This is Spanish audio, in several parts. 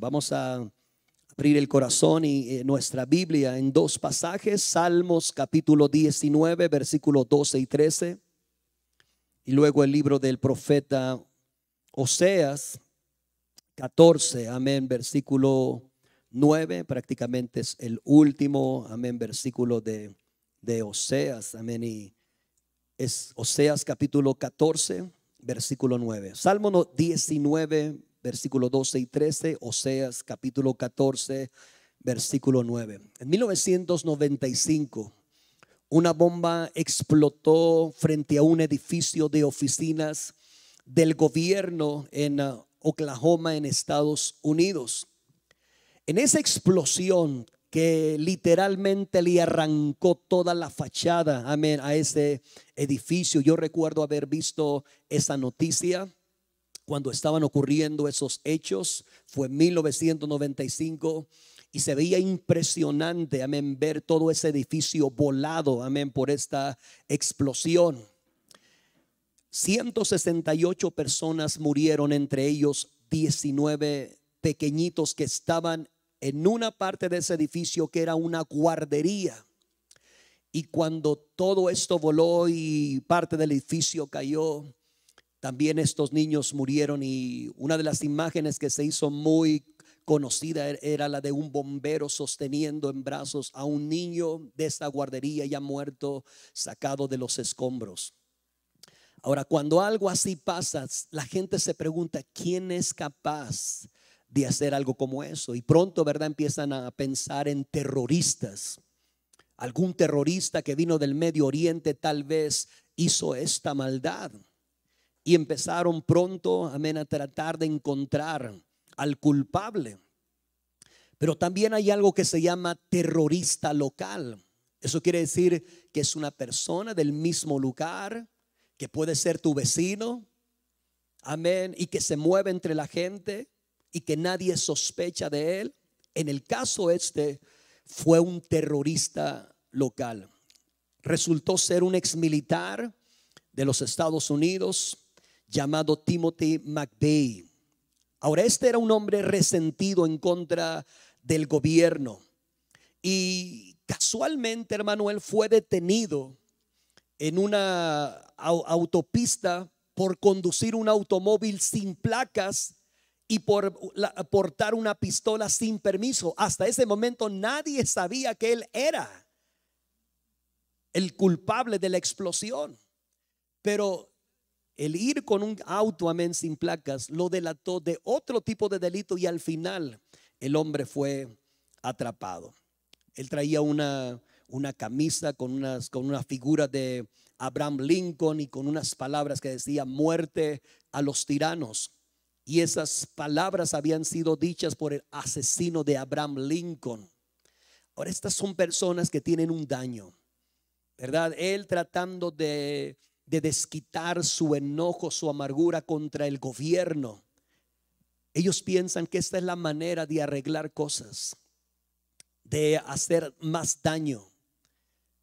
Vamos a abrir el corazón y eh, nuestra Biblia en dos pasajes, Salmos capítulo 19, versículo 12 y 13, y luego el libro del profeta Oseas 14, amén, versículo 9, prácticamente es el último, amén, versículo de, de Oseas, amén, y es Oseas capítulo 14, versículo 9. Salmo 19, versículo 12 y 13, Oseas capítulo 14, versículo 9. En 1995, una bomba explotó frente a un edificio de oficinas del gobierno en ah, Oklahoma, en Estados Unidos. En esa explosión que literalmente le arrancó toda la fachada, amén, a ese edificio. Yo recuerdo haber visto esa noticia cuando estaban ocurriendo esos hechos, fue 1995 y se veía impresionante, amén, ver todo ese edificio volado, amén, por esta explosión. 168 personas murieron, entre ellos 19 pequeñitos que estaban en una parte de ese edificio que era una guardería. Y cuando todo esto voló y parte del edificio cayó, también estos niños murieron y una de las imágenes que se hizo muy conocida e-, era la de un bombero sosteniendo en brazos a un niño de esa guardería ya muerto, sacado de los escombros. Ahora, cuando algo así pasa, la gente se pregunta, ¿quién es capaz de hacer algo como eso? Y pronto, ¿verdad? Empiezan a pensar en terroristas. Algún terrorista que vino del Medio Oriente tal vez hizo esta maldad y empezaron pronto, amén, a tratar de encontrar al culpable. Pero también hay algo que se llama terrorista local. Eso quiere decir que es una persona del mismo lugar, que puede ser tu vecino, amén, y que se mueve entre la gente y que nadie sospecha de él. En el caso este, fue un terrorista local. Resultó ser un ex militar de los Estados Unidos, llamado Timothy McVeigh. Ahora, este era un hombre resentido en contra del gobierno. Y casualmente, hermano, él fue detenido en una autopista por conducir un automóvil sin placas y por portar una pistola sin permiso. Hasta ese momento nadie sabía que él era el culpable de la explosión. Pero el ir con un auto, amén, sin placas, lo delató de otro tipo de delito y al final el hombre fue atrapado. Él traía una, una camisa con, unas, con una figura de Abraham Lincoln y con unas palabras que decía muerte a los tiranos. Y esas palabras habían sido dichas por el asesino de Abraham Lincoln. Ahora estas son personas que tienen un daño, ¿verdad? Él tratando de de desquitar su enojo, su amargura contra el gobierno. Ellos piensan que esta es la manera de arreglar cosas, de hacer más daño.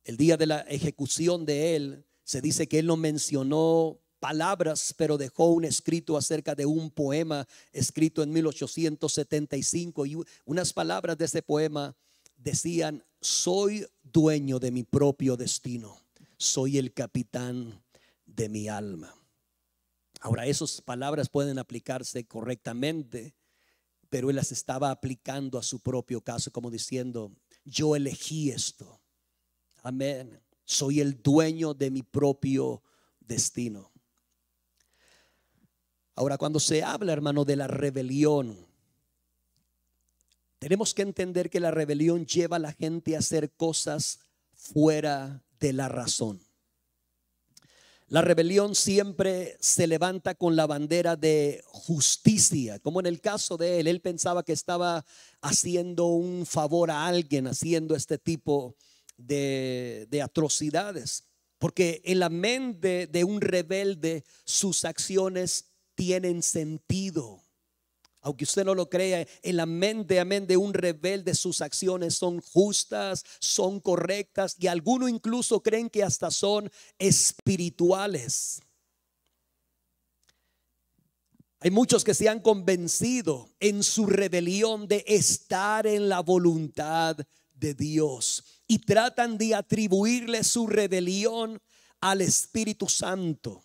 El día de la ejecución de él, se dice que él no mencionó palabras, pero dejó un escrito acerca de un poema escrito en 1875 y unas palabras de ese poema decían, soy dueño de mi propio destino, soy el capitán de mi alma. Ahora, esas palabras pueden aplicarse correctamente, pero él las estaba aplicando a su propio caso, como diciendo, yo elegí esto. Amén. Soy el dueño de mi propio destino. Ahora, cuando se habla, hermano, de la rebelión, tenemos que entender que la rebelión lleva a la gente a hacer cosas fuera de la razón. La rebelión siempre se levanta con la bandera de justicia, como en el caso de él, él pensaba que estaba haciendo un favor a alguien haciendo este tipo de, atrocidades, porque en la mente de un rebelde sus acciones tienen sentido. Aunque usted no lo crea, en la mente, amén, de un rebelde sus acciones son justas, son correctas y algunos incluso creen que hasta son espirituales. Hay muchos que se han convencido en su rebelión de estar en la voluntad de Dios y tratan de atribuirle su rebelión al Espíritu Santo.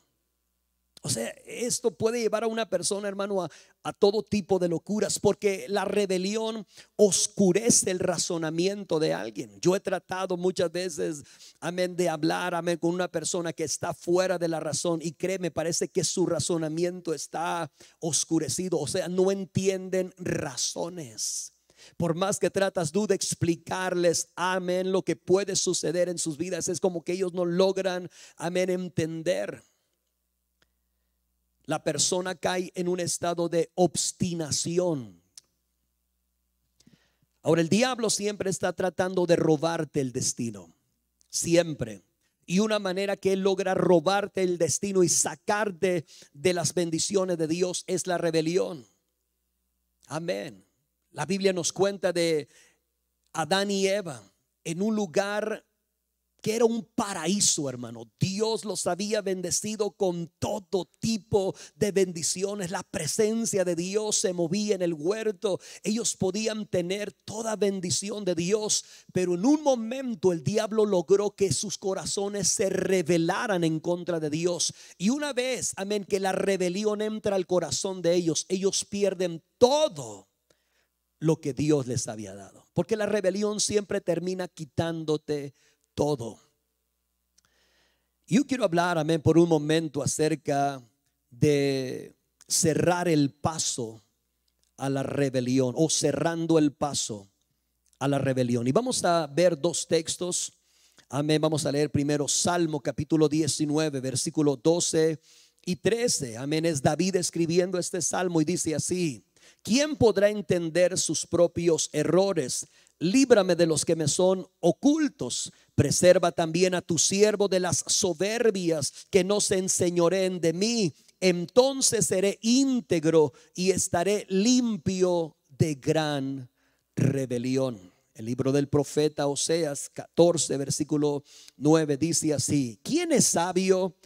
O sea, esto puede llevar a una persona, hermano, a, todo tipo de locuras, porque la rebelión oscurece el razonamiento de alguien. Yo he tratado muchas veces, amén, de hablar, amén, con una persona que está fuera de la razón y créeme, parece que su razonamiento está oscurecido, o sea, no entienden razones. Por más que tratas tú de explicarles, amén, lo que puede suceder en sus vidas, es como que ellos no logran, amén, entender la persona cae en un estado de obstinación. Ahora el diablo siempre está tratando de robarte el destino, siempre. Y una manera que él logra robarte el destino y sacarte de las bendiciones de Dios es la rebelión. Amén. La Biblia nos cuenta de Adán y Eva en un lugar que era un paraíso, hermano. Dios los había bendecido con todo tipo de bendiciones. La presencia de Dios se movía en el huerto. Ellos podían tener toda bendición de Dios, pero en un momento el diablo logró que sus corazones se rebelaran en contra de Dios. Y una vez, amén, que la rebelión entra al corazón de ellos, ellos pierden todo lo que Dios les había dado. Porque la rebelión siempre termina quitándote todo. Yo quiero hablar, amén, por un momento acerca de cerrar el paso a la rebelión o cerrando el paso a la rebelión. Y vamos a ver dos textos. Amén. Vamos a leer primero Salmo capítulo 19, versículo 12 y 13. Amén. Es David escribiendo este salmo y dice así. ¿Quién podrá entender sus propios errores? líbrame de los que me son ocultos. Preserva también a tu siervo de las soberbias que no se enseñoreen de mí. Entonces seré íntegro y estaré limpio de gran rebelión. El libro del profeta Oseas 14, versículo 9 dice así, ¿quién es sabio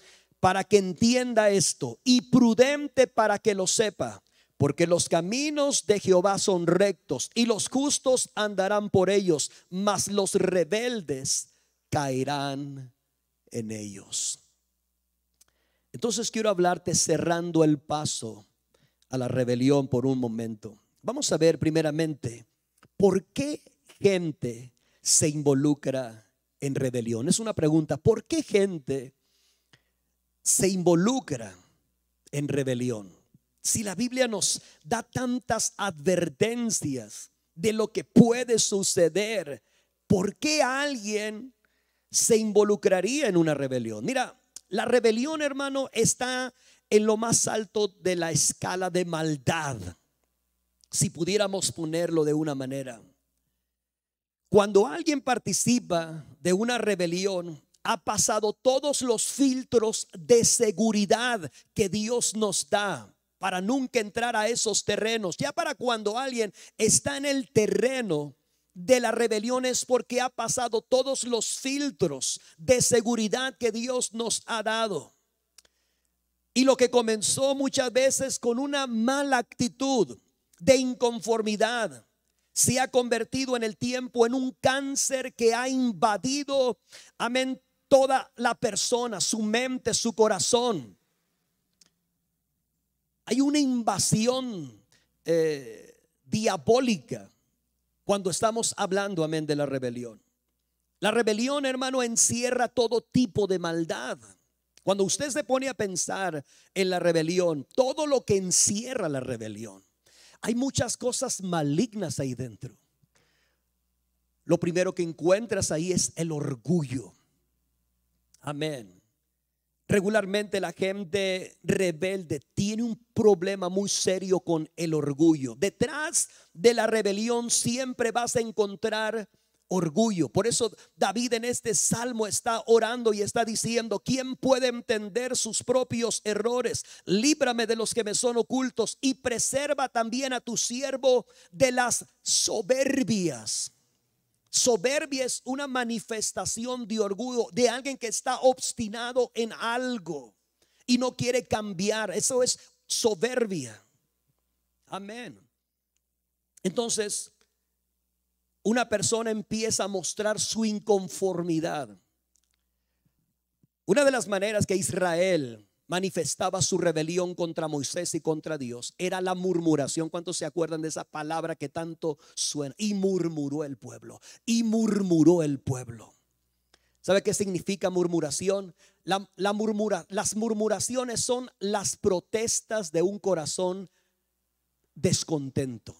para que entienda esto y prudente para que lo sepa? Porque los caminos de Jehová son rectos y los justos andarán por ellos, mas los rebeldes caerán en ellos. Entonces quiero hablarte cerrando el paso a la rebelión por un momento. Vamos a ver primeramente por qué gente se involucra en rebelión. Es una pregunta, ¿por qué gente se involucra en rebelión? Si la Biblia nos da tantas advertencias de lo que puede suceder, ¿por qué alguien se involucraría en una rebelión? Mira, la rebelión, hermano, está en lo más alto de la escala de maldad, si pudiéramos ponerlo de una manera. Cuando alguien participa de una rebelión, ha pasado todos los filtros de seguridad que Dios nos da para nunca entrar a esos terrenos. Ya para cuando alguien está en el terreno de la rebelión es porque ha pasado todos los filtros de seguridad que Dios nos ha dado. Y lo que comenzó muchas veces con una mala actitud de inconformidad se ha convertido en el tiempo en un cáncer que ha invadido, amén, toda la persona, su mente, su corazón hay una invasión eh, diabólica cuando estamos hablando, amén, de la rebelión. La rebelión, hermano, encierra todo tipo de maldad. Cuando usted se pone a pensar en la rebelión, todo lo que encierra la rebelión, hay muchas cosas malignas ahí dentro. Lo primero que encuentras ahí es el orgullo. Amén. Regularmente la gente rebelde tiene un problema muy serio con el orgullo. Detrás de la rebelión siempre vas a encontrar orgullo. Por eso David en este salmo está orando y está diciendo, ¿quién puede entender sus propios errores? Líbrame de los que me son ocultos y preserva también a tu siervo de las soberbias. Soberbia es una manifestación de orgullo de alguien que está obstinado en algo y no quiere cambiar. Eso es soberbia. Amén. Entonces, una persona empieza a mostrar su inconformidad. Una de las maneras que Israel manifestaba su rebelión contra Moisés y contra Dios era la murmuración. ¿Cuántos se acuerdan de esa palabra que tanto suena? Y murmuró el pueblo, y murmuró el pueblo. ¿Sabe qué significa murmuración? la murmura, las murmuraciones son las protestas de un corazón descontento.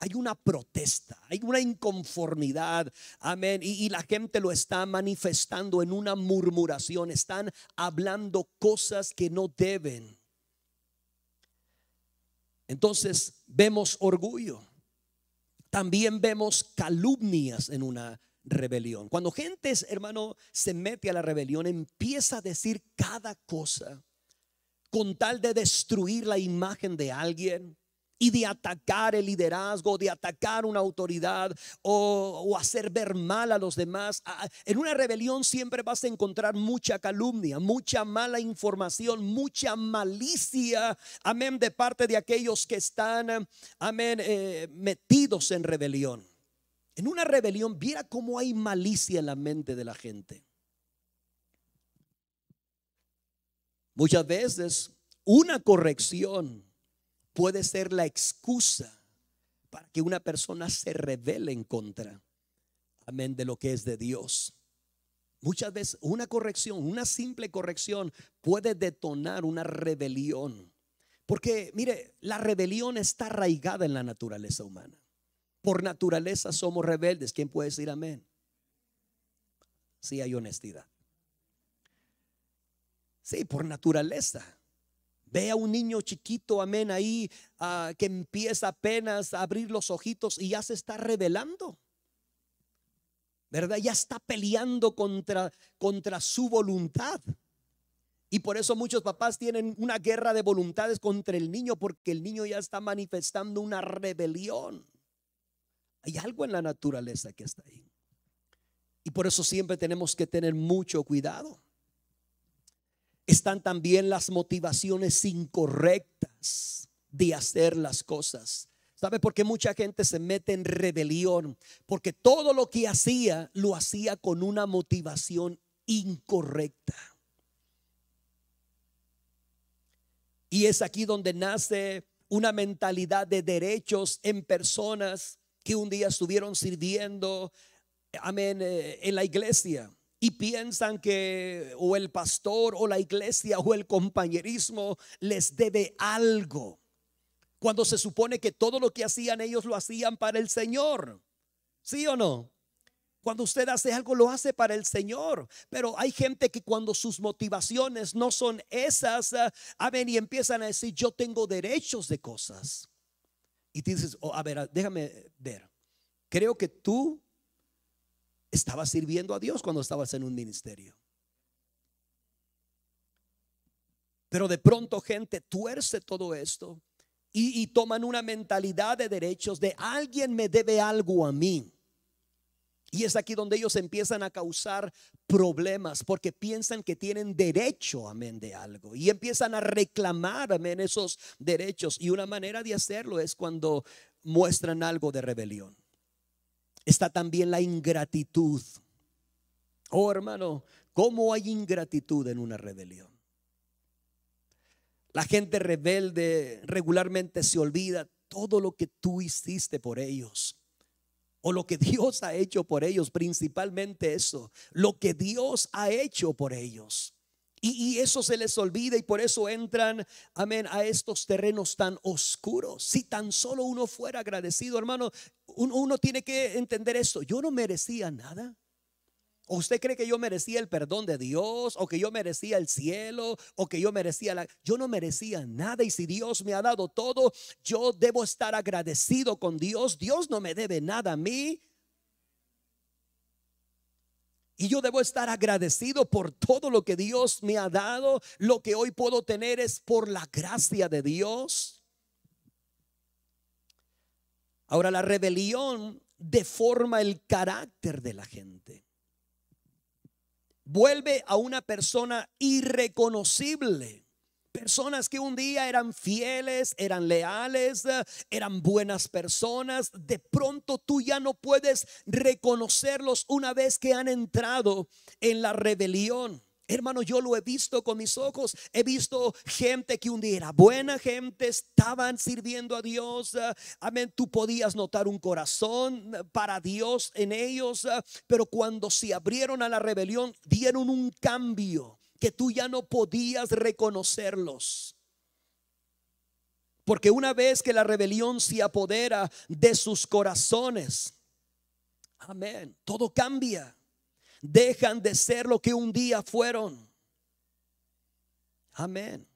Hay una protesta, hay una inconformidad, amén. Y, la gente lo está manifestando en una murmuración, están hablando cosas que no deben. Entonces vemos orgullo, también vemos calumnias en una rebelión. Cuando gente, hermano, se mete a la rebelión, empieza a decir cada cosa con tal de destruir la imagen de alguien y de atacar el liderazgo, de atacar una autoridad o, hacer ver mal a los demás. Ah, ah, en una rebelión siempre vas a encontrar mucha calumnia, mucha mala información, mucha malicia, amén, de parte de aquellos que están, amén, eh, metidos en rebelión. En una rebelión, viera cómo hay malicia en la mente de la gente. Muchas veces una corrección puede ser la excusa para que una persona se revele en contra, amén, de lo que es de Dios. Muchas veces una corrección, una simple corrección puede detonar una rebelión. Porque, mire, la rebelión está arraigada en la naturaleza humana. Por naturaleza somos rebeldes. ¿Quién puede decir amén? Si hay honestidad. Sí, por naturaleza. Ve a un niño chiquito, amén, ahí ah, que empieza apenas a abrir los ojitos y ya se está rebelando. ¿Verdad? Ya está peleando contra, contra su voluntad. Y por eso muchos papás tienen una guerra de voluntades contra el niño, porque el niño ya está manifestando una rebelión. Hay algo en la naturaleza que está ahí. Y por eso siempre tenemos que tener mucho cuidado están también las motivaciones incorrectas de hacer las cosas. ¿Sabe por qué mucha gente se mete en rebelión? Porque todo lo que hacía lo hacía con una motivación incorrecta. Y es aquí donde nace una mentalidad de derechos en personas que un día estuvieron sirviendo, amén, eh, en la iglesia y piensan que o el pastor o la iglesia o el compañerismo les debe algo, cuando se supone que todo lo que hacían ellos lo hacían para el Señor. ¿Sí o no? Cuando usted hace algo, lo hace para el Señor. Pero hay gente que cuando sus motivaciones no son esas, a ah, ver y empiezan a decir, yo tengo derechos de cosas. Y dices, oh, a ver, ah, déjame ver. Creo que tú Estabas sirviendo a Dios cuando estabas en un ministerio. Pero de pronto gente tuerce todo esto y, toman una mentalidad de derechos de alguien me debe algo a mí. Y es aquí donde ellos empiezan a causar problemas porque piensan que tienen derecho, amén, de algo. Y empiezan a reclamar, amén, esos derechos. Y una manera de hacerlo es cuando muestran algo de rebelión está también la ingratitud. Oh hermano, ¿cómo hay ingratitud en una rebelión? La gente rebelde regularmente se olvida todo lo que tú hiciste por ellos o lo que Dios ha hecho por ellos, principalmente eso, lo que Dios ha hecho por ellos. Y, eso se les olvida y por eso entran, amén, a estos terrenos tan oscuros. Si tan solo uno fuera agradecido, hermano, uno, tiene que entender esto. Yo no merecía nada. usted cree que yo merecía el perdón de Dios? ¿O que yo merecía el cielo? ¿O que yo merecía la... Yo no merecía nada y si Dios me ha dado todo, yo debo estar agradecido con Dios. Dios no me debe nada a mí. Y yo debo estar agradecido por todo lo que Dios me ha dado. Lo que hoy puedo tener es por la gracia de Dios. Ahora la rebelión deforma el carácter de la gente. Vuelve a una persona irreconocible. Personas que un día eran fieles, eran leales, eh, eran buenas personas, de pronto tú ya no puedes reconocerlos una vez que han entrado en la rebelión. Hermano, yo lo he visto con mis ojos. He visto gente que un día era buena gente, estaban sirviendo a Dios. Eh, amén, tú podías notar un corazón eh, para Dios en ellos, pero cuando se abrieron a la rebelión, dieron un cambio que tú ya no podías reconocerlos. Porque una vez que la rebelión se apodera de sus corazones, amén, todo cambia. Dejan de ser lo que un día fueron. Amén.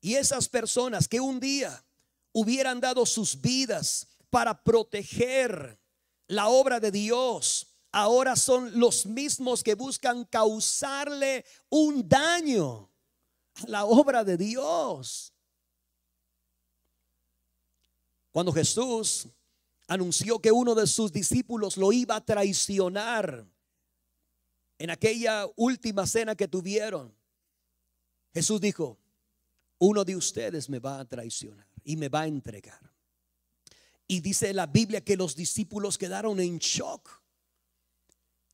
Y esas personas que un día hubieran dado sus vidas para proteger la obra de Dios, ahora son los mismos que buscan causarle un daño a la obra de Dios. Cuando Jesús anunció que uno de sus discípulos lo iba a traicionar en aquella última cena que tuvieron, Jesús dijo, uno de ustedes me va a traicionar y me va a entregar. Y dice la Biblia que los discípulos quedaron en shock.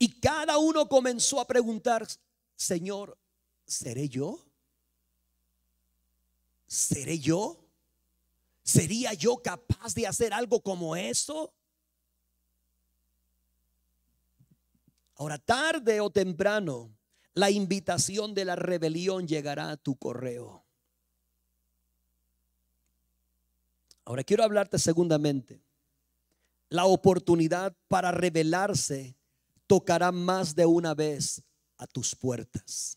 Y cada uno comenzó a preguntar, Señor, ¿seré yo? ¿Seré yo? ¿Sería yo capaz de hacer algo como eso? Ahora, tarde o temprano, la invitación de la rebelión llegará a tu correo. Ahora quiero hablarte segundamente. La oportunidad para rebelarse tocará más de una vez a tus puertas.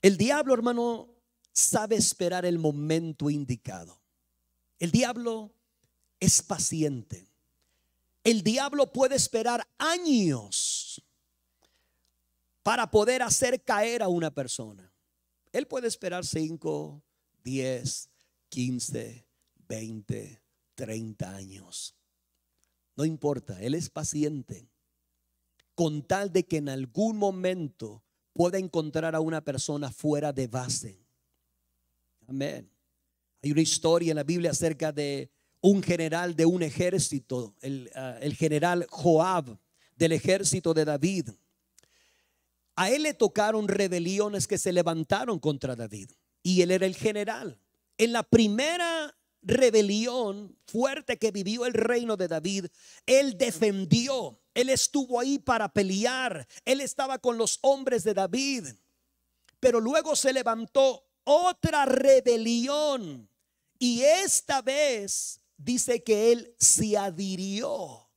El diablo, hermano, sabe esperar el momento indicado. El diablo es paciente. El diablo puede esperar años para poder hacer caer a una persona. Él puede esperar 5, 10, 15, 20, 30 años. No importa, Él es paciente. Con tal de que en algún momento pueda encontrar a una persona fuera de base. Amén. Hay una historia en la Biblia acerca de un general de un ejército, el, ah, general Joab del ejército de David. A él le tocaron rebeliones que se levantaron contra David y él era el general. En la primera rebelión fuerte que vivió el reino de David, él defendió, él estuvo ahí para pelear, él estaba con los hombres de David, pero luego se levantó otra rebelión y esta vez dice que él se adhirió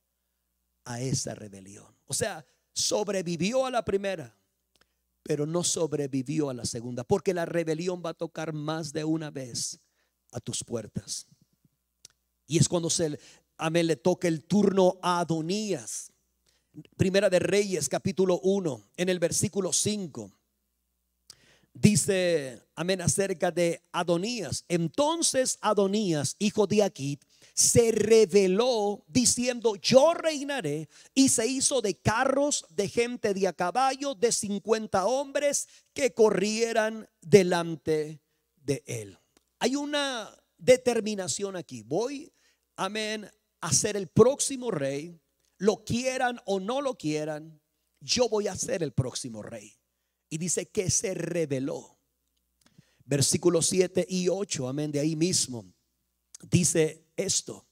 a esa rebelión. O sea, sobrevivió a la primera, pero no sobrevivió a la segunda, porque la rebelión va a tocar más de una vez a tus puertas. Y es cuando se, le toca el turno a Adonías. Primera de Reyes, capítulo 1, en el versículo 5. Dice, amén, acerca de Adonías. Entonces Adonías, hijo de Aquit, se reveló diciendo, yo reinaré, y se hizo de carros, de gente de a caballo, de 50 hombres que corrieran delante de él hay una determinación aquí. Voy, amén, a ser el próximo rey. Lo quieran o no lo quieran, yo voy a ser el próximo rey. Y dice que se reveló Versículos 7 y 8, amén, de ahí mismo. Dice esto.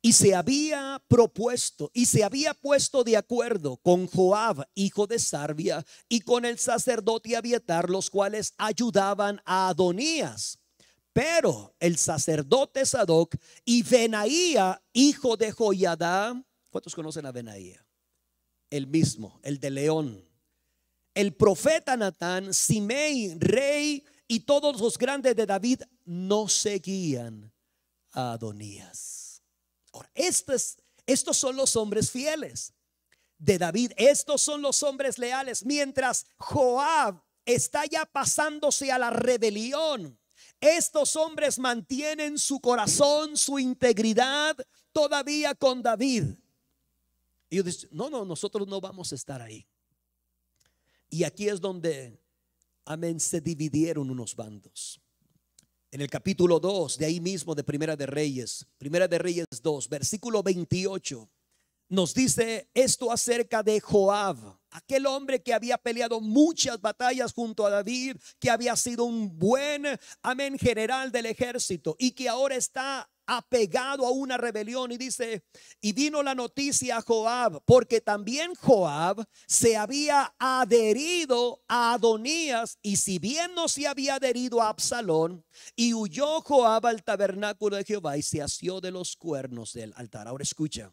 Y se había propuesto y se había puesto de acuerdo con Joab, hijo de Sarvia, y con el sacerdote Abietar, los cuales ayudaban a Adonías pero el sacerdote Sadoc y Benaía, hijo de Joyadá, ¿cuántos conocen a Benaía? El mismo, el de León. El profeta Natán, Simei, rey y todos los grandes de David no seguían a Adonías. Ahora, estos, estos son los hombres fieles de David. Estos son los hombres leales. Mientras Joab está ya pasándose a la rebelión estos hombres mantienen su corazón, su integridad todavía con David. Y yo no, no, nosotros no vamos a estar ahí. Y aquí es donde, amén, se dividieron unos bandos. En el capítulo 2, de ahí mismo de Primera de Reyes, Primera de Reyes 2, versículo 28 nos dice esto acerca de Joab, aquel hombre que había peleado muchas batallas junto a David, que había sido un buen, amén, general del ejército y que ahora está apegado a una rebelión y dice, y vino la noticia a Joab, porque también Joab se había adherido a Adonías y si bien no se había adherido a Absalón, y huyó Joab al tabernáculo de Jehová y se asió de los cuernos del altar. Ahora escucha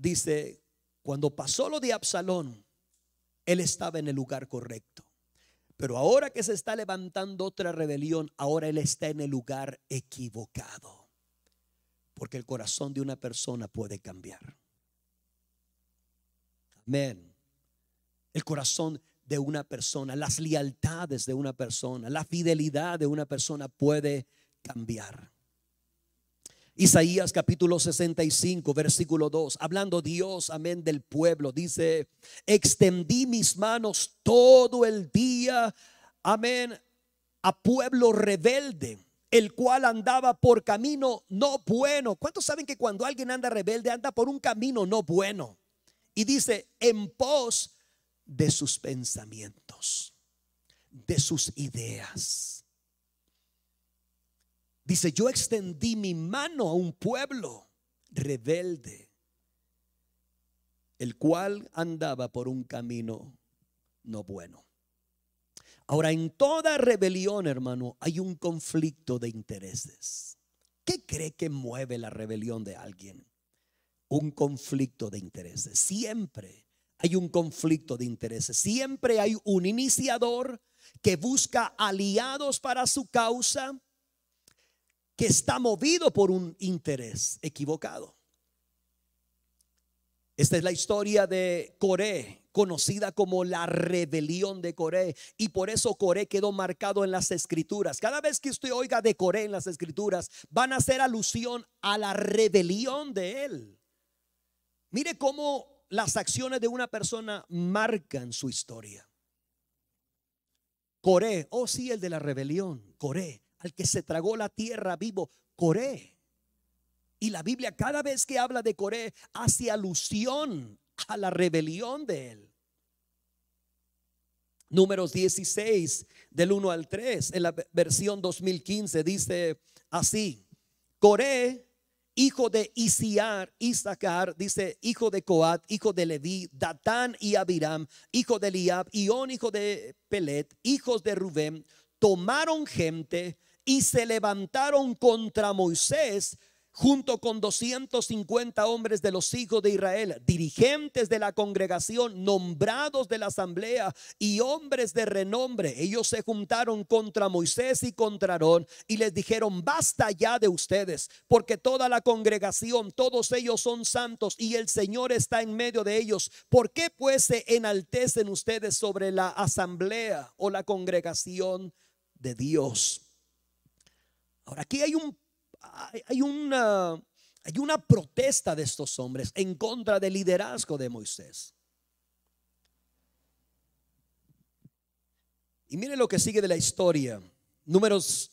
dice, cuando pasó lo de Absalón, él estaba en el lugar correcto. Pero ahora que se está levantando otra rebelión, ahora él está en el lugar equivocado. Porque el corazón de una persona puede cambiar. Amén. El corazón de una persona, las lealtades de una persona, la fidelidad de una persona puede cambiar. Isaías capítulo 65, versículo 2, hablando Dios, amén, del pueblo, dice, extendí mis manos todo el día, amén, a pueblo rebelde, el cual andaba por camino no bueno. ¿Cuántos saben que cuando alguien anda rebelde, anda por un camino no bueno? Y dice, en pos de sus pensamientos, de sus ideas Dice, yo extendí mi mano a un pueblo rebelde, el cual andaba por un camino no bueno. Ahora, en toda rebelión, hermano, hay un conflicto de intereses. ¿Qué cree que mueve la rebelión de alguien? Un conflicto de intereses. Siempre hay un conflicto de intereses. Siempre hay un iniciador que busca aliados para su causa que está movido por un interés equivocado. Esta es la historia de Coré, conocida como la rebelión de Coré. Y por eso Coré quedó marcado en las escrituras. Cada vez que usted oiga de Coré en las escrituras, van a hacer alusión a la rebelión de él. Mire cómo las acciones de una persona marcan su historia. Coré, oh sí, el de la rebelión, Coré, al que se tragó la tierra vivo, Coré. Y la Biblia cada vez que habla de Coré hace alusión a la rebelión de él. Números 16 del 1 al 3 en la versión 2015 dice así, Coré, hijo de Isiar, Isaacar, dice hijo de Coat, hijo de Leví, Datán y Abiram, hijo de Liab. Ión, hijo de Pelet, hijos de Rubén, tomaron gente y se levantaron contra Moisés junto con 250 hombres de los hijos de Israel, dirigentes de la congregación, nombrados de la asamblea y hombres de renombre. Ellos se juntaron contra Moisés y contra y les dijeron, basta ya de ustedes, porque toda la congregación, todos ellos son santos y el Señor está en medio de ellos. ¿Por qué pues se enaltecen ustedes sobre la asamblea o la congregación de Dios? aquí hay, un, hay, una, hay una protesta de estos hombres en contra del liderazgo de Moisés. Y miren lo que sigue de la historia. Números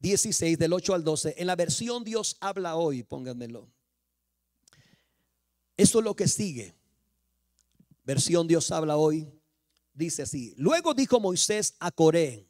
16, del 8 al 12. En la versión Dios habla hoy, pónganmelo. Eso es lo que sigue. Versión Dios habla hoy. Dice así. Luego dijo Moisés a Coré,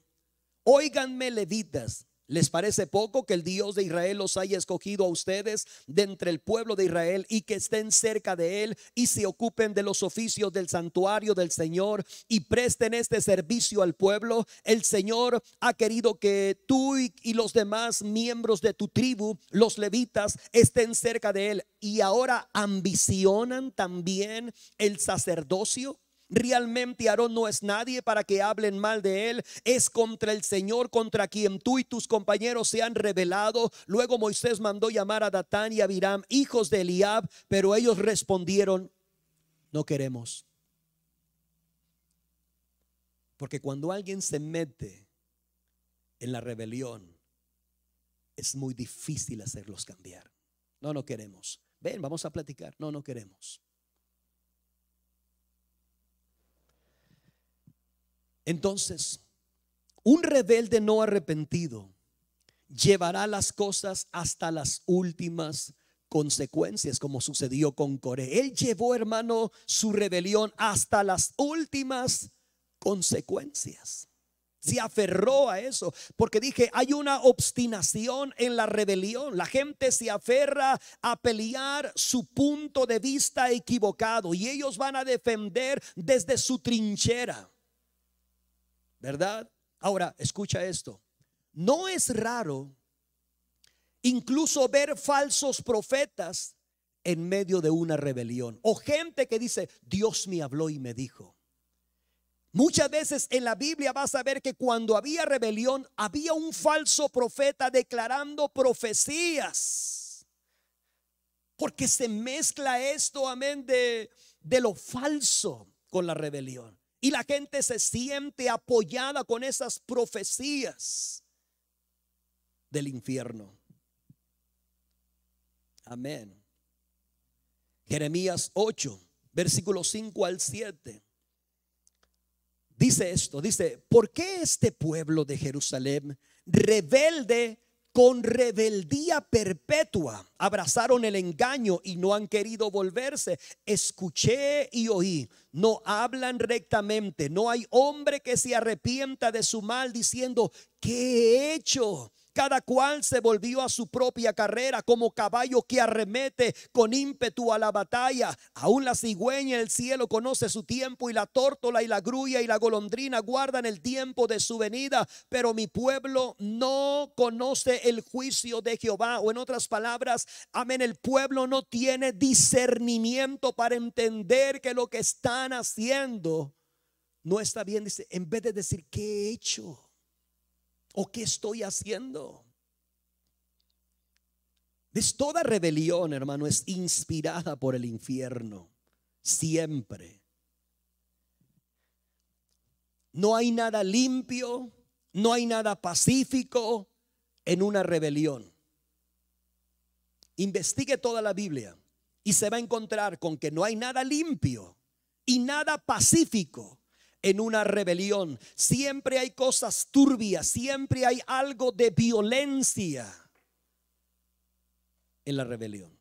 oiganme levitas, ¿Les parece poco que el Dios de Israel los haya escogido a ustedes de entre el pueblo de Israel y que estén cerca de Él y se ocupen de los oficios del santuario del Señor y presten este servicio al pueblo? El Señor ha querido que tú y, los demás miembros de tu tribu, los levitas, estén cerca de Él y ahora ambicionan también el sacerdocio. Realmente Aarón no es nadie para que hablen mal de él. Es contra el Señor contra quien tú y tus compañeros se han rebelado. Luego Moisés mandó llamar a Datán y a Abiram, hijos de Eliab, pero ellos respondieron, no queremos. Porque cuando alguien se mete en la rebelión, es muy difícil hacerlos cambiar. No, no queremos. Ven, vamos a platicar. No, no queremos. Entonces, un rebelde no arrepentido llevará las cosas hasta las últimas consecuencias, como sucedió con Corea. Él llevó, hermano, su rebelión hasta las últimas consecuencias. Se aferró a eso, porque dije, hay una obstinación en la rebelión. La gente se aferra a pelear su punto de vista equivocado y ellos van a defender desde su trinchera. ¿verdad? Ahora, escucha esto. No es raro incluso ver falsos profetas en medio de una rebelión o gente que dice, Dios me habló y me dijo. Muchas veces en la Biblia vas a ver que cuando había rebelión había un falso profeta declarando profecías. Porque se mezcla esto, amén, de, de lo falso con la rebelión. Y la gente se siente apoyada con esas profecías del infierno. Amén. Jeremías 8, versículo 5 al 7. Dice esto, dice, ¿por qué este pueblo de Jerusalén rebelde con rebeldía perpetua abrazaron el engaño y no han querido volverse. Escuché y oí, no hablan rectamente, no hay hombre que se arrepienta de su mal diciendo, ¿qué he hecho? Cada cual se volvió a su propia carrera como caballo que arremete con ímpetu a la batalla. Aún la cigüeña el cielo conoce su tiempo y la tórtola y la grulla y la golondrina guardan el tiempo de su venida. Pero mi pueblo no conoce el juicio de Jehová. O en otras palabras, amén, el pueblo no tiene discernimiento para entender que lo que están haciendo no está bien. Dice, en vez de decir, ¿qué he hecho? ¿O qué estoy haciendo? Es toda rebelión, hermano, es inspirada por el infierno, siempre. No hay nada limpio, no hay nada pacífico en una rebelión. Investigue toda la Biblia y se va a encontrar con que no hay nada limpio y nada pacífico en una rebelión. Siempre hay cosas turbias, siempre hay algo de violencia en la rebelión.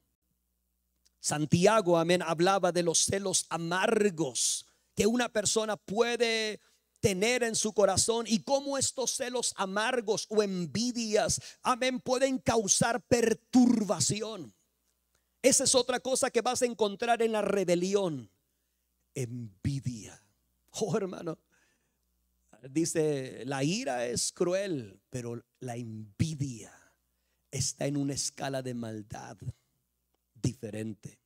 Santiago, amén, hablaba de los celos amargos que una persona puede tener en su corazón y cómo estos celos amargos o envidias, amén, pueden causar perturbación. Esa es otra cosa que vas a encontrar en la rebelión, envidia. Oh, hermano. Dice, la ira es cruel, pero la envidia está en una escala de maldad diferente.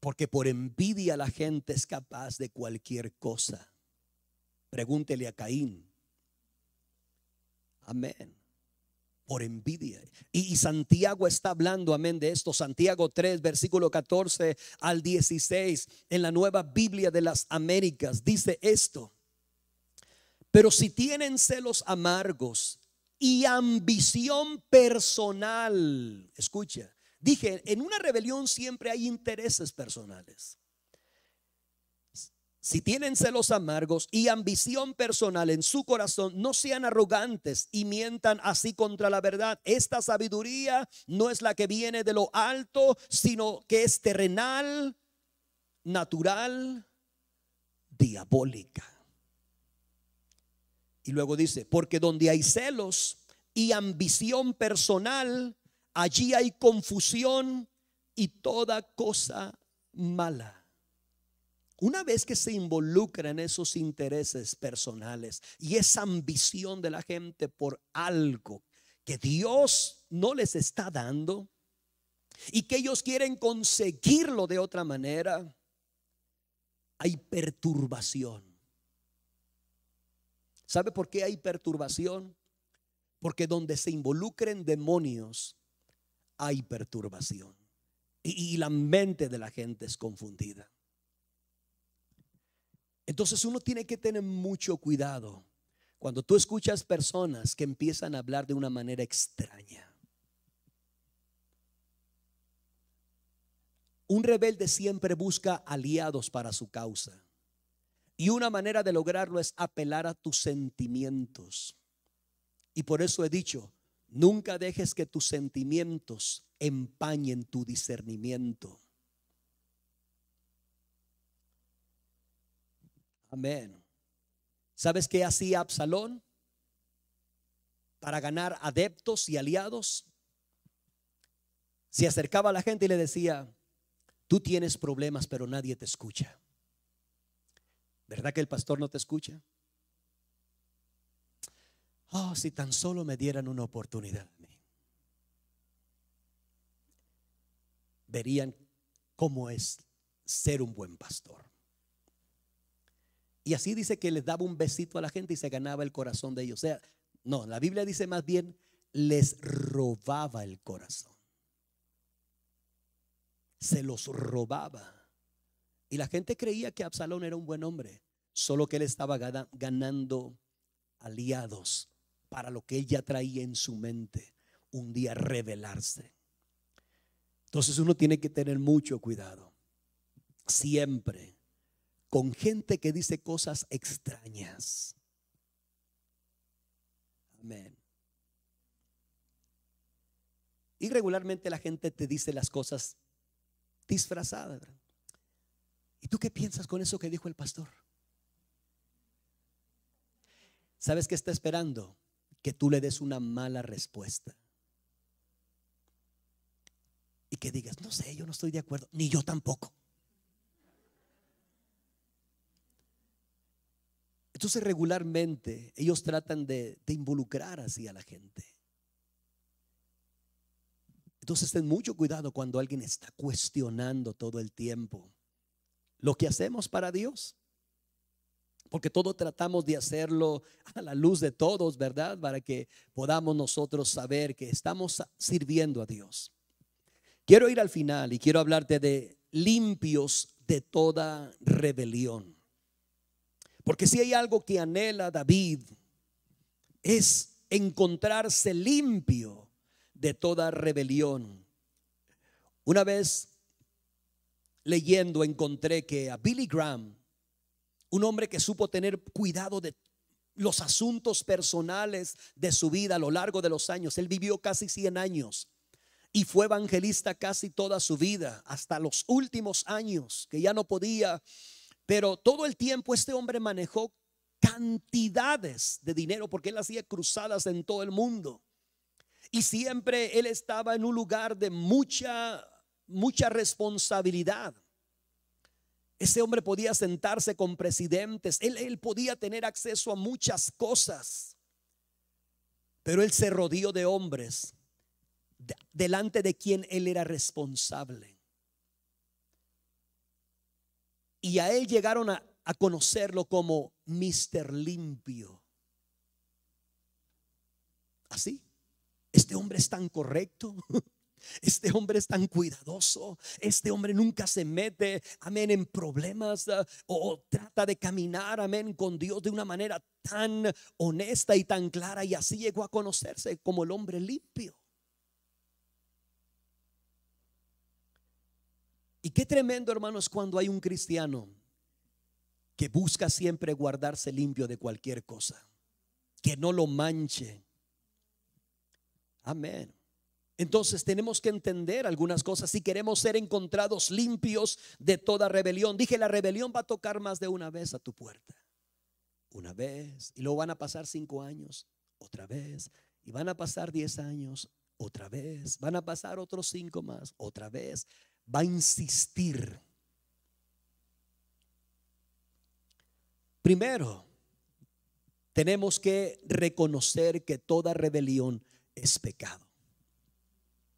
Porque por envidia la gente es capaz de cualquier cosa. Pregúntele a Caín. Amén por envidia. Y, Santiago está hablando, amén, de esto. Santiago 3, versículo 14 al 16, en la nueva Biblia de las Américas, dice esto. Pero si tienen celos amargos y ambición personal, escucha, dije, en una rebelión siempre hay intereses personales. Si tienen celos amargos y ambición personal en su corazón, no sean arrogantes y mientan así contra la verdad. Esta sabiduría no es la que viene de lo alto, sino que es terrenal, natural, diabólica. Y luego dice, porque donde hay celos y ambición personal, allí hay confusión y toda cosa mala. Una vez que se involucran esos intereses personales y esa ambición de la gente por algo que Dios no les está dando y que ellos quieren conseguirlo de otra manera, hay perturbación. ¿Sabe por qué hay perturbación? Porque donde se involucren demonios, hay perturbación. Y, y la mente de la gente es confundida. Entonces uno tiene que tener mucho cuidado cuando tú escuchas personas que empiezan a hablar de una manera extraña. Un rebelde siempre busca aliados para su causa. Y una manera de lograrlo es apelar a tus sentimientos. Y por eso he dicho, nunca dejes que tus sentimientos empañen tu discernimiento. Amén. ¿Sabes qué hacía Absalón para ganar adeptos y aliados? Se acercaba a la gente y le decía, tú tienes problemas pero nadie te escucha. ¿Verdad que el pastor no te escucha? Oh, si tan solo me dieran una oportunidad. Verían cómo es ser un buen pastor. Y así dice que les daba un besito a la gente y se ganaba el corazón de ellos. O sea, no, la Biblia dice más bien, les robaba el corazón. Se los robaba. Y la gente creía que Absalón era un buen hombre, solo que él estaba ganando aliados para lo que ella traía en su mente, un día revelarse. Entonces uno tiene que tener mucho cuidado, siempre con gente que dice cosas extrañas. Amén. Y regularmente la gente te dice las cosas disfrazadas. ¿Y tú qué piensas con eso que dijo el pastor? ¿Sabes qué está esperando? Que tú le des una mala respuesta. Y que digas, no sé, yo no estoy de acuerdo, ni yo tampoco. Entonces regularmente ellos tratan de, involucrar así a la gente. Entonces ten mucho cuidado cuando alguien está cuestionando todo el tiempo lo que hacemos para Dios. Porque todo tratamos de hacerlo a la luz de todos, ¿verdad? Para que podamos nosotros saber que estamos sirviendo a Dios. Quiero ir al final y quiero hablarte de limpios de toda rebelión. Porque si hay algo que anhela David, es encontrarse limpio de toda rebelión. Una vez leyendo encontré que a Billy Graham, un hombre que supo tener cuidado de los asuntos personales de su vida a lo largo de los años, él vivió casi 100 años y fue evangelista casi toda su vida, hasta los últimos años, que ya no podía pero todo el tiempo este hombre manejó cantidades de dinero porque él hacía cruzadas en todo el mundo. Y siempre él estaba en un lugar de mucha, mucha responsabilidad. Ese hombre podía sentarse con presidentes, él, él podía tener acceso a muchas cosas, pero él se rodeó de hombres delante de quien él era responsable. Y a él llegaron a, conocerlo como Mister Limpio. Así, este hombre es tan correcto. Este hombre es tan cuidadoso. Este hombre nunca se mete, amén, en problemas ah, o trata de caminar, amén, con Dios de una manera tan honesta y tan clara. Y así llegó a conocerse como el hombre limpio. Y qué tremendo, hermanos, cuando hay un cristiano que busca siempre guardarse limpio de cualquier cosa, que no lo manche. Amén. Entonces tenemos que entender algunas cosas si queremos ser encontrados limpios de toda rebelión. Dije, la rebelión va a tocar más de una vez a tu puerta. Una vez, y luego van a pasar cinco años, otra vez, y van a pasar diez años, otra vez, van a pasar otros cinco más, otra vez va a insistir. Primero, tenemos que reconocer que toda rebelión es pecado.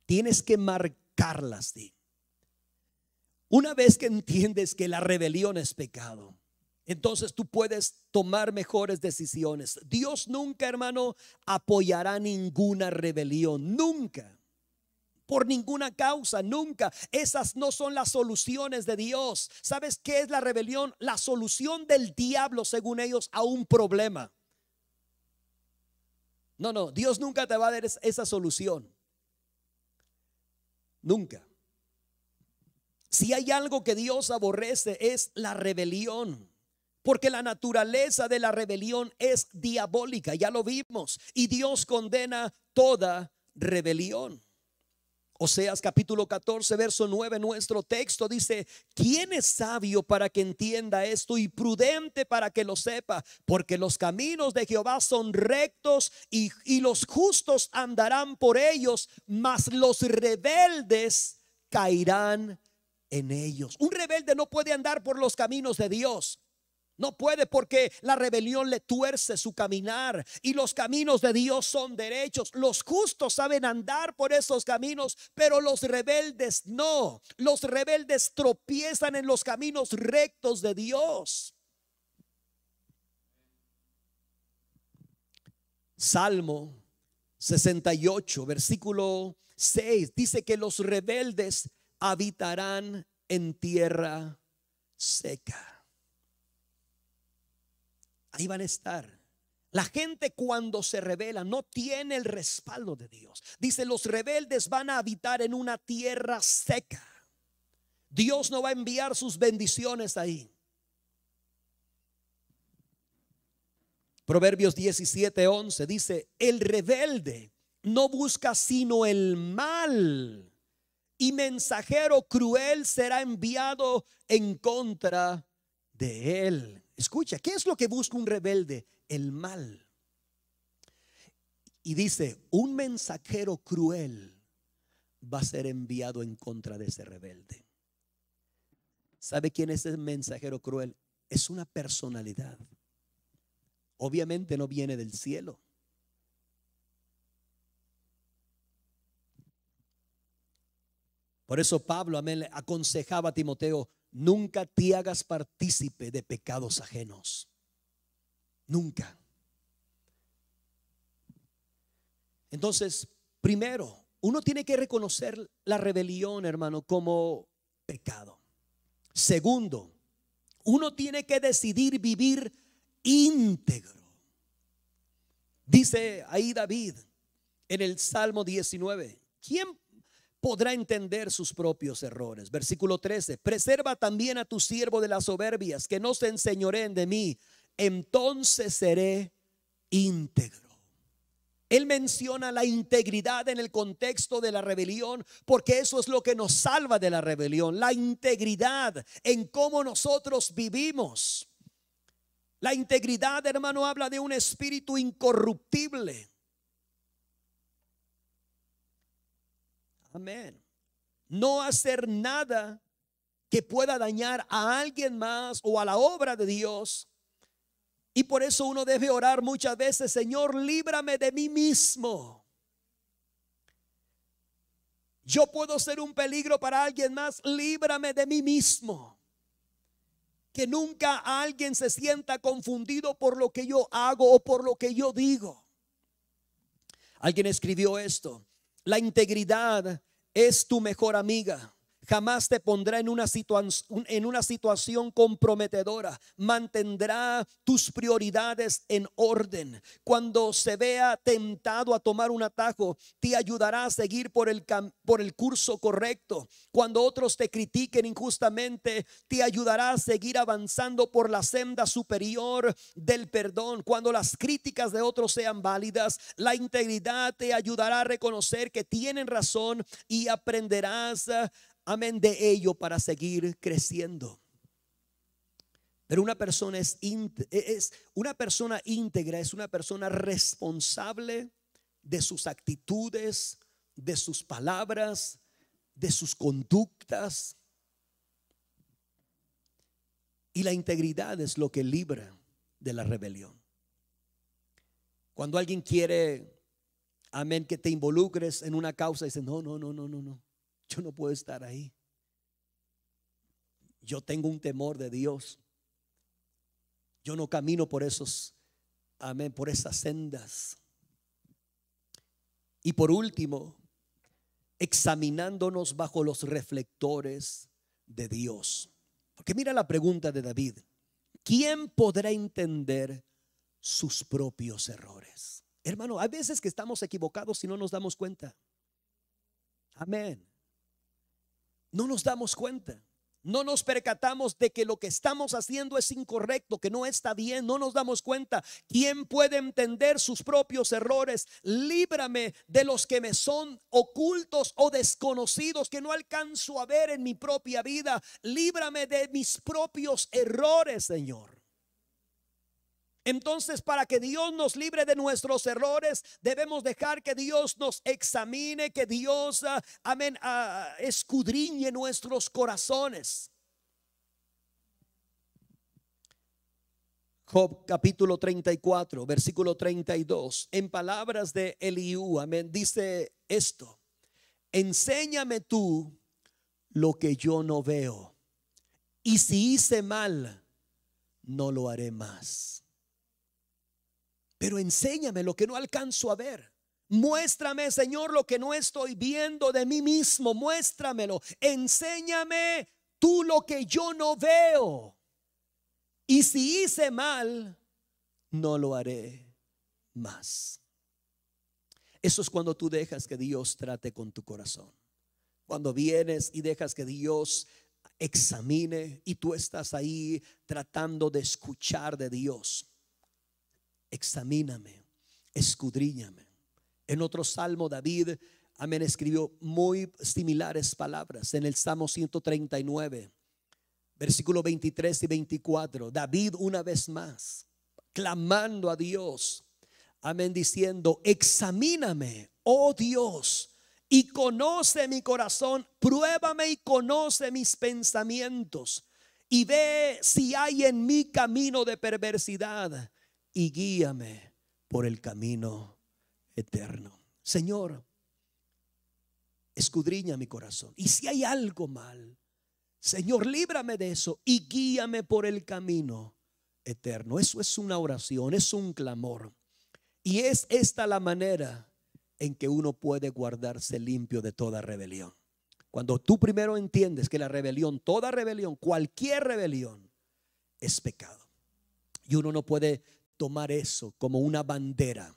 Tienes que marcarlas. así Una vez que entiendes que la rebelión es pecado, entonces tú puedes tomar mejores decisiones. Dios nunca, hermano, apoyará ninguna rebelión, nunca por ninguna causa, nunca. Esas no son las soluciones de Dios. ¿Sabes qué es la rebelión? La solución del diablo, según ellos, a un problema. No, no, Dios nunca te va a dar esa solución. Nunca. Si hay algo que Dios aborrece es la rebelión. Porque la naturaleza de la rebelión es diabólica, ya lo vimos. Y Dios condena toda rebelión. Oseas capítulo 14, verso 9, nuestro texto dice, ¿quién es sabio para que entienda esto y prudente para que lo sepa? Porque los caminos de Jehová son rectos y, y los justos andarán por ellos, mas los rebeldes caerán en ellos. Un rebelde no puede andar por los caminos de Dios. No puede porque la rebelión le tuerce su caminar y los caminos de Dios son derechos. Los justos saben andar por esos caminos, pero los rebeldes no. Los rebeldes tropiezan en los caminos rectos de Dios. Salmo 68, versículo 6, dice que los rebeldes habitarán en tierra seca ahí van a estar. La gente cuando se revela no tiene el respaldo de Dios. Dice, los rebeldes van a habitar en una tierra seca. Dios no va a enviar sus bendiciones ahí. Proverbios 17, 11 dice, el rebelde no busca sino el mal y mensajero cruel será enviado en contra de él. Escucha, ¿qué es lo que busca un rebelde? El mal. Y dice, un mensajero cruel va a ser enviado en contra de ese rebelde. ¿Sabe quién es el mensajero cruel? Es una personalidad. Obviamente no viene del cielo. Por eso Pablo, aconsejaba a Timoteo, nunca te hagas partícipe de pecados ajenos. Nunca. Entonces, primero, uno tiene que reconocer la rebelión, hermano, como pecado. Segundo, uno tiene que decidir vivir íntegro. Dice ahí David en el Salmo 19, ¿quién podrá entender sus propios errores. Versículo 13, preserva también a tu siervo de las soberbias, que no se enseñoreen de mí, entonces seré íntegro. Él menciona la integridad en el contexto de la rebelión, porque eso es lo que nos salva de la rebelión, la integridad en cómo nosotros vivimos. La integridad, hermano, habla de un espíritu incorruptible Amén. No hacer nada que pueda dañar a alguien más o a la obra de Dios. Y por eso uno debe orar muchas veces, Señor, líbrame de mí mismo. Yo puedo ser un peligro para alguien más, líbrame de mí mismo. Que nunca alguien se sienta confundido por lo que yo hago o por lo que yo digo. Alguien escribió esto. La integridad es tu mejor amiga jamás te pondrá en una, situación comprometedora, mantendrá tus prioridades en orden. Cuando se vea tentado a tomar un atajo, te ayudará a seguir por el, por el curso correcto. Cuando otros te critiquen injustamente, te ayudará a seguir avanzando por la senda superior del perdón. Cuando las críticas de otros sean válidas, la integridad te ayudará a reconocer que tienen razón y aprenderás amén, de ello para seguir creciendo. Pero una persona e-, es, una persona íntegra, es una persona responsable de sus actitudes, de sus palabras, de sus conductas. Y la integridad es lo que libra de la rebelión. Cuando alguien quiere, amén, que te involucres en una causa, dice, no, no, no, no, no, no. Yo no puedo estar ahí. Yo tengo un temor de Dios. Yo no camino por esos, amén, por esas sendas. Y por último, examinándonos bajo los reflectores de Dios. Porque mira la pregunta de David. ¿Quién podrá entender sus propios errores? Hermano, hay veces que estamos equivocados y no nos damos cuenta. Amén no nos damos cuenta. No nos percatamos de que lo que estamos haciendo es incorrecto, que no está bien, no nos damos cuenta. ¿Quién puede entender sus propios errores? Líbrame de los que me son ocultos o desconocidos, que no alcanzo a ver en mi propia vida. Líbrame de mis propios errores, Señor. Entonces, para que Dios nos libre de nuestros errores, debemos dejar que Dios nos examine, que Dios, ah, amén, ah, escudriñe nuestros corazones. Job capítulo 34, versículo 32, en palabras de Eliú, amén, dice esto, enséñame tú lo que yo no veo, y si hice mal, no lo haré más. Pero enséñame lo que no alcanzo a ver. Muéstrame, Señor, lo que no estoy viendo de mí mismo. Muéstramelo. Enséñame tú lo que yo no veo. Y si hice mal, no lo haré más. Eso es cuando tú dejas que Dios trate con tu corazón. Cuando vienes y dejas que Dios examine y tú estás ahí tratando de escuchar de Dios examíname, escudriñame. En otro salmo, David, amén, escribió muy similares palabras en el Salmo 139, versículo 23 y 24. David una vez más, clamando a Dios, amén, diciendo, examíname, oh Dios, y conoce mi corazón, pruébame y conoce mis pensamientos, y ve si hay en mi camino de perversidad y guíame por el camino eterno. Señor, escudriña mi corazón. Y si hay algo mal, Señor, líbrame de eso y guíame por el camino eterno. Eso es una oración, es un clamor. Y es esta la manera en que uno puede guardarse limpio de toda rebelión. Cuando tú primero entiendes que la rebelión, toda rebelión, cualquier rebelión, es pecado. Y uno no puede tomar eso como una bandera.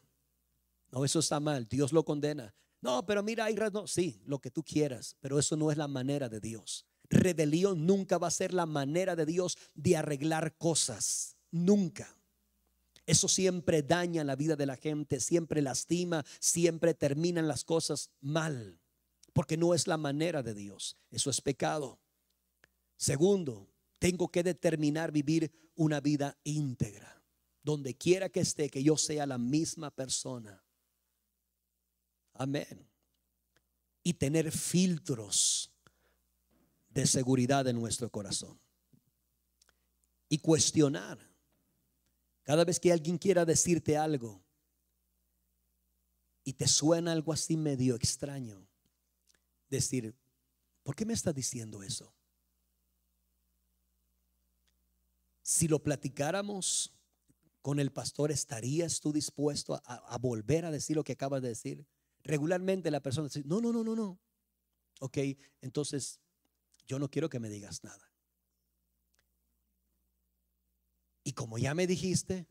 No, eso está mal, Dios lo condena. No, pero mira, hay razón. Sí, lo que tú quieras, pero eso no es la manera de Dios. Rebelión nunca va a ser la manera de Dios de arreglar cosas. Nunca. Eso siempre daña la vida de la gente, siempre lastima, siempre terminan las cosas mal, porque no es la manera de Dios. Eso es pecado. Segundo, tengo que determinar vivir una vida íntegra donde quiera que esté, que yo sea la misma persona. Amén. Y tener filtros de seguridad en nuestro corazón. Y cuestionar. Cada vez que alguien quiera decirte algo y te suena algo así medio extraño, decir, ¿por qué me está diciendo eso? Si lo platicáramos, con el pastor, ¿estarías tú dispuesto a, volver a decir lo que acabas de decir? Regularmente la persona dice, no, no, no, no, no. Ok, entonces yo no quiero que me digas nada. Y como ya me dijiste,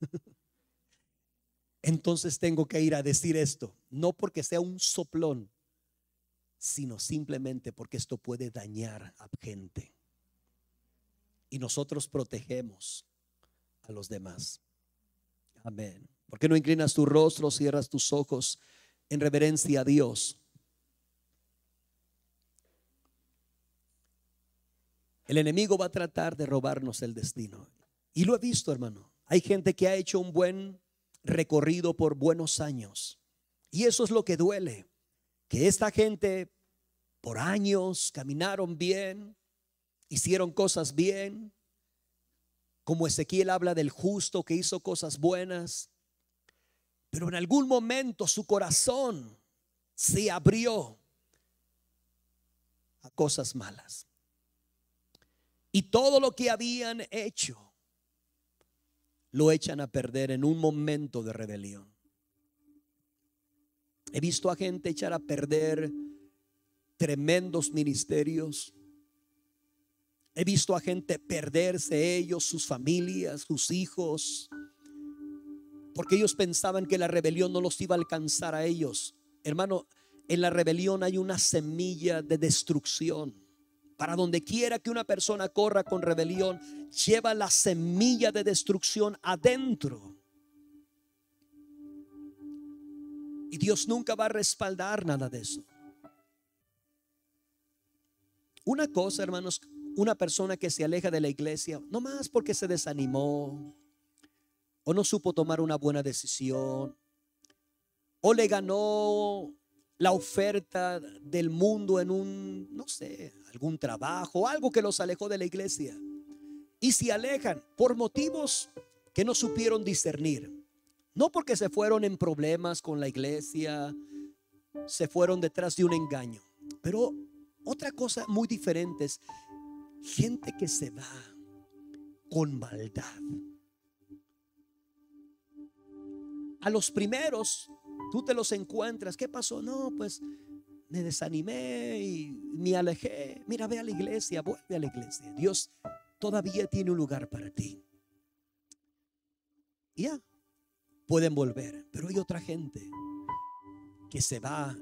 entonces tengo que ir a decir esto, no porque sea un soplón, sino simplemente porque esto puede dañar a gente. Y nosotros protegemos los demás. Amén. ¿Por qué no inclinas tu rostro, cierras tus ojos en reverencia a Dios? El enemigo va a tratar de robarnos el destino. Y lo he visto, hermano. Hay gente que ha hecho un buen recorrido por buenos años. Y eso es lo que duele. Que esta gente por años caminaron bien, hicieron cosas bien, como Ezequiel habla del justo que hizo cosas buenas, pero en algún momento su corazón se abrió a cosas malas. Y todo lo que habían hecho lo echan a perder en un momento de rebelión. He visto a gente echar a perder tremendos ministerios, He visto a gente perderse ellos, sus familias, sus hijos, porque ellos pensaban que la rebelión no los iba a alcanzar a ellos. Hermano, en la rebelión hay una semilla de destrucción. Para donde quiera que una persona corra con rebelión, lleva la semilla de destrucción adentro. Y Dios nunca va a respaldar nada de eso. Una cosa, hermanos, una persona que se aleja de la iglesia, no más porque se desanimó o no supo tomar una buena decisión o le ganó la oferta del mundo en un, no sé, algún trabajo, algo que los alejó de la iglesia. Y se alejan por motivos que no supieron discernir. No porque se fueron en problemas con la iglesia, se fueron detrás de un engaño. Pero otra cosa muy diferente es Gente que se va con maldad. A los primeros, tú te los encuentras. ¿Qué pasó? No, pues me desanimé y me alejé. Mira, ve a la iglesia, vuelve a la iglesia. Dios todavía tiene un lugar para ti. ya, pueden volver. Pero hay otra gente que se va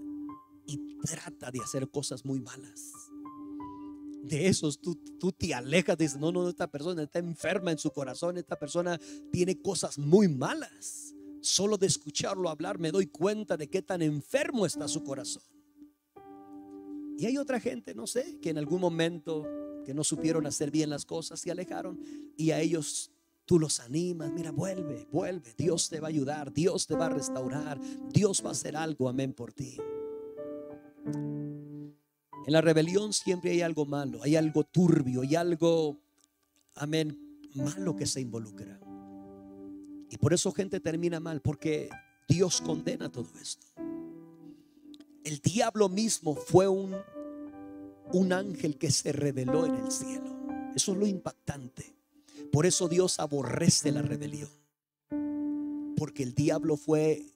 y trata de hacer cosas muy malas de esos tú, tú te alejas, dices, no, no, esta persona está enferma en su corazón, esta persona tiene cosas muy malas. Solo de escucharlo hablar me doy cuenta de qué tan enfermo está su corazón. Y hay otra gente, no sé, que en algún momento que no supieron hacer bien las cosas, se alejaron y a ellos tú los animas, mira, vuelve, vuelve, Dios te va a ayudar, Dios te va a restaurar, Dios va a hacer algo, amén por ti. En la rebelión siempre hay algo malo, hay algo turbio, hay algo, amén, malo que se involucra. Y por eso gente termina mal, porque Dios condena todo esto. El diablo mismo fue un, un ángel que se rebeló en el cielo. Eso es lo impactante. Por eso Dios aborrece la rebelión. Porque el diablo fue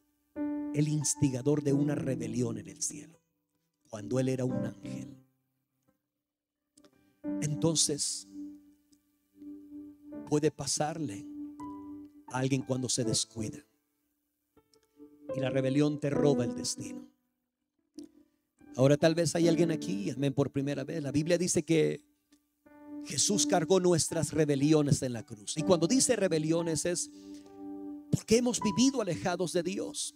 el instigador de una rebelión en el cielo cuando él era un ángel. Entonces, puede pasarle a alguien cuando se descuida. Y la rebelión te roba el destino. Ahora tal vez hay alguien aquí, amén, por primera vez. La Biblia dice que Jesús cargó nuestras rebeliones en la cruz. Y cuando dice rebeliones es porque hemos vivido alejados de Dios.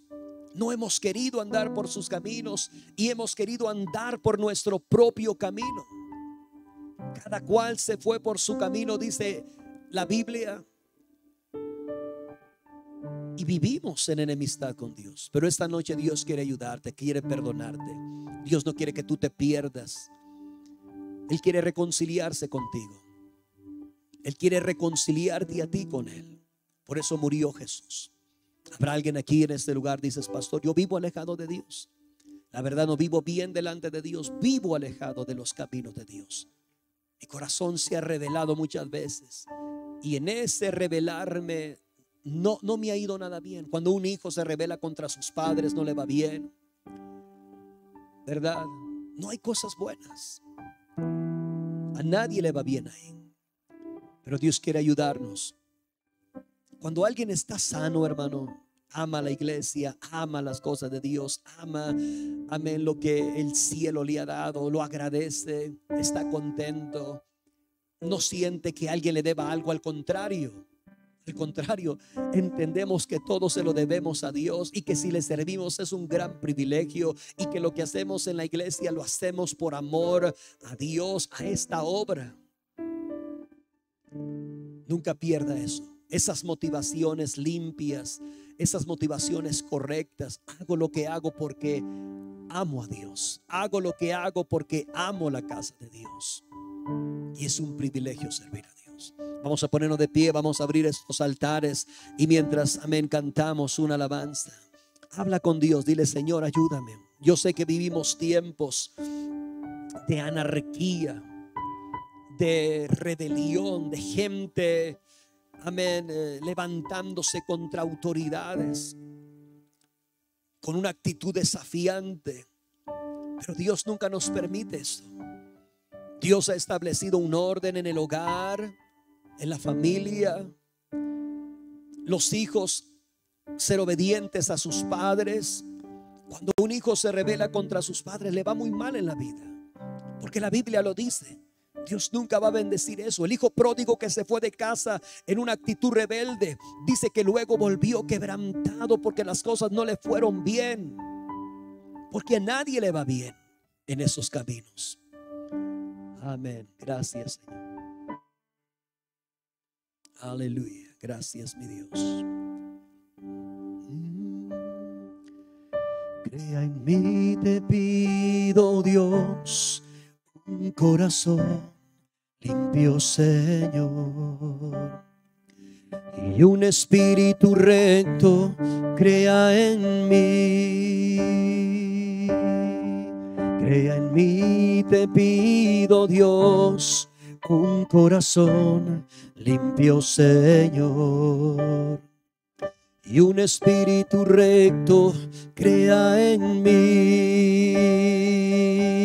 No hemos querido andar por sus caminos y hemos querido andar por nuestro propio camino. Cada cual se fue por su camino, dice la Biblia. Y vivimos en enemistad con Dios. Pero esta noche Dios quiere ayudarte, quiere perdonarte. Dios no quiere que tú te pierdas. Él quiere reconciliarse contigo. Él quiere reconciliarte a ti con Él. Por eso murió Jesús. Habrá alguien aquí en este lugar, dices, pastor, yo vivo alejado de Dios. La verdad no vivo bien delante de Dios, vivo alejado de los caminos de Dios. Mi corazón se ha revelado muchas veces y en ese revelarme no, no me ha ido nada bien. Cuando un hijo se revela contra sus padres no le va bien. ¿Verdad? No hay cosas buenas. A nadie le va bien ahí. Pero Dios quiere ayudarnos cuando alguien está sano, hermano, ama la iglesia, ama las cosas de Dios, ama, amén, lo que el cielo le ha dado, lo agradece, está contento, no siente que alguien le deba algo, al contrario. Al contrario, entendemos que todo se lo debemos a Dios y que si le servimos es un gran privilegio y que lo que hacemos en la iglesia lo hacemos por amor a Dios, a esta obra. Nunca pierda eso esas motivaciones limpias, esas motivaciones correctas. Hago lo que hago porque amo a Dios. Hago lo que hago porque amo la casa de Dios. Y es un privilegio servir a Dios. Vamos a ponernos de pie, vamos a abrir estos altares y mientras, amén, cantamos una alabanza. Habla con Dios, dile Señor, ayúdame. Yo sé que vivimos tiempos de anarquía, de rebelión, de gente amén, eh, levantándose contra autoridades con una actitud desafiante. Pero Dios nunca nos permite eso. Dios ha establecido un orden en el hogar, en la familia. Los hijos ser obedientes a sus padres. Cuando un hijo se revela contra sus padres, le va muy mal en la vida. Porque la Biblia lo dice. Dios nunca va a bendecir eso. El hijo pródigo que se fue de casa en una actitud rebelde, dice que luego volvió quebrantado porque las cosas no le fueron bien. Porque a nadie le va bien en esos caminos. Amén. Gracias, Señor. Aleluya. Gracias, mi Dios. Mm. Crea en mí, te pido, Dios, un corazón limpio Señor. Y un espíritu recto crea en mí. Crea en mí, te pido Dios, un corazón limpio Señor. Y un espíritu recto crea en mí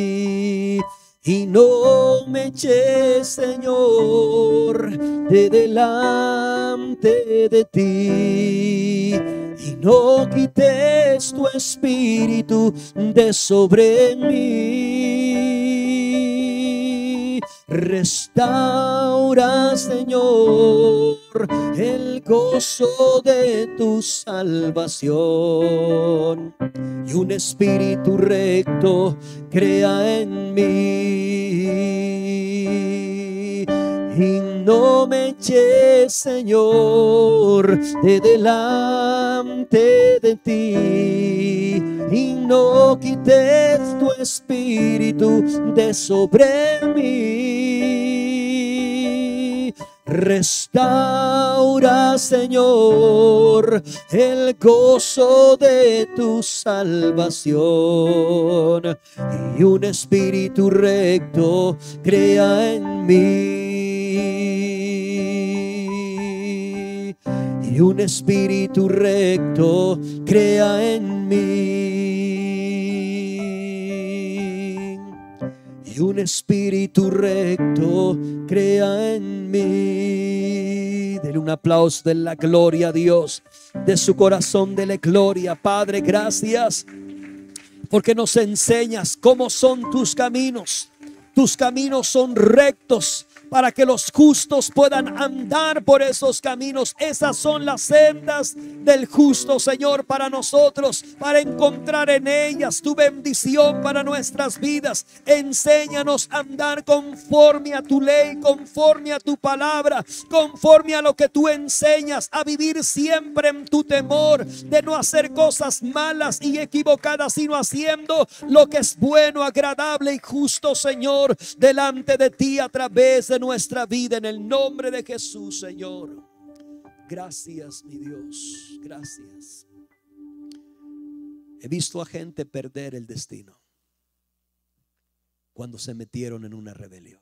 y no me eches, Señor, de delante de ti. Y no quites tu espíritu de sobre mí Restaura, Señor, el gozo de tu salvación y un espíritu recto crea en mí. me Señor, de delante de ti y no quites tu espíritu de sobre mí. Restaura, Señor, el gozo de tu salvación y un espíritu recto crea en mí y un espíritu recto crea en mí. Y un espíritu recto crea en mí. Dele un aplauso de la gloria a Dios. De su corazón, de la gloria. Padre, gracias porque nos enseñas cómo son tus caminos. Tus caminos son rectos para que los justos puedan andar por esos caminos. Esas son las sendas del justo, Señor, para nosotros, para encontrar en ellas tu bendición para nuestras vidas. Enséñanos a andar conforme a tu ley, conforme a tu palabra, conforme a lo que tú enseñas, a vivir siempre en tu temor, de no hacer cosas malas y equivocadas, sino haciendo lo que es bueno, agradable y justo, Señor, delante de ti a través de nuestra vida en el nombre de Jesús, Señor. Gracias, mi Dios. Gracias. He visto a gente perder el destino cuando se metieron en una rebelión.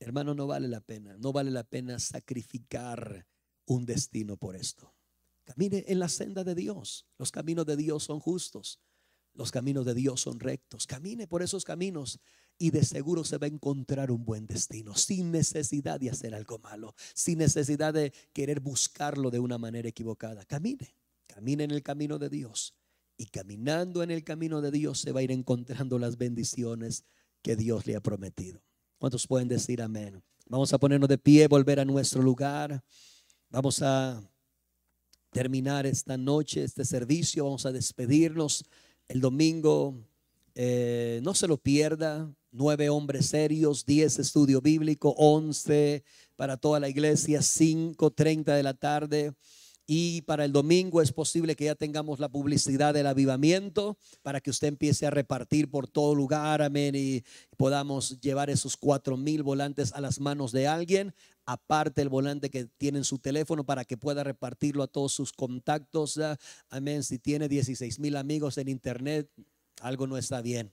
Hermano, no vale la pena, no vale la pena sacrificar un destino por esto. Camine en la senda de Dios. Los caminos de Dios son justos. Los caminos de Dios son rectos. Camine por esos caminos y de seguro se va a encontrar un buen destino, sin necesidad de hacer algo malo, sin necesidad de querer buscarlo de una manera equivocada. Camine, camine en el camino de Dios. Y caminando en el camino de Dios se va a ir encontrando las bendiciones que Dios le ha prometido. ¿Cuántos pueden decir amén? Vamos a ponernos de pie, volver a nuestro lugar. Vamos a terminar esta noche, este servicio. Vamos a despedirnos el domingo eh, no se lo pierda. Nueve hombres serios, diez estudio bíblico, once para toda la iglesia, cinco treinta de la tarde. Y para el domingo es posible que ya tengamos la publicidad del avivamiento para que usted empiece a repartir por todo lugar, amén, y podamos llevar esos cuatro mil volantes a las manos de alguien. Aparte el volante que tiene en su teléfono para que pueda repartirlo a todos sus contactos, amén. Si tiene 16 mil amigos en internet, algo no está bien.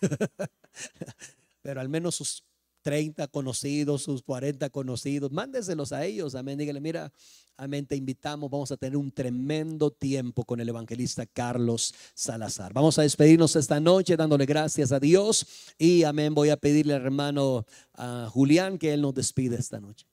Pero al menos sus 30 conocidos, sus 40 conocidos, mándeselos a ellos, amén. Dígale, mira, amén, te invitamos, vamos a tener un tremendo tiempo con el evangelista Carlos Salazar. Vamos a despedirnos esta noche dándole gracias a Dios y amén, voy a pedirle al hermano a ah, Julián que él nos despide esta noche.